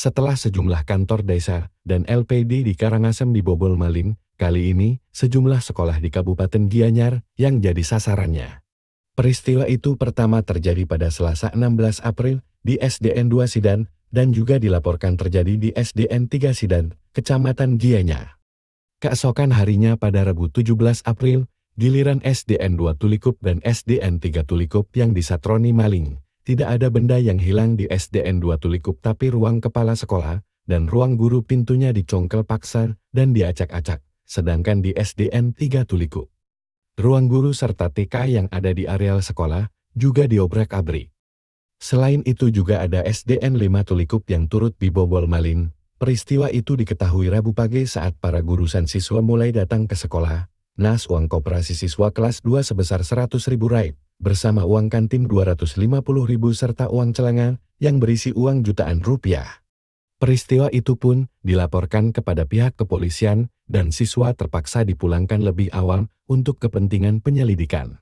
Setelah sejumlah kantor desa dan LPD di Karangasem dibobol maling, kali ini sejumlah sekolah di Kabupaten Gianyar yang jadi sasarannya. Peristiwa itu pertama terjadi pada Selasa 16 April di SDN 2 Sidan dan juga dilaporkan terjadi di SDN 3 Sidan, Kecamatan Gianyar. Keesokan harinya pada Rabu 17 April, giliran SDN 2 Tulikup dan SDN 3 Tulikup yang disatroni maling, tidak ada benda yang hilang di SDN 2 Tulikup tapi ruang kepala sekolah dan ruang guru pintunya dicongkel paksa dan diacak-acak, sedangkan di SDN 3 Tulikup. Ruang guru serta TK yang ada di areal sekolah juga diobrak-abrik. Selain itu juga ada SDN 5 Tulikup yang turut dibobol maling. Peristiwa itu diketahui Rabu pagi saat para guru gurusan siswa mulai datang ke sekolah. Nas uang koperasi siswa kelas 2 sebesar 100 ribu raib bersama uang kantim 250 ribu serta uang celengan yang berisi uang jutaan rupiah. Peristiwa itu pun dilaporkan kepada pihak kepolisian dan siswa terpaksa dipulangkan lebih awal untuk kepentingan penyelidikan.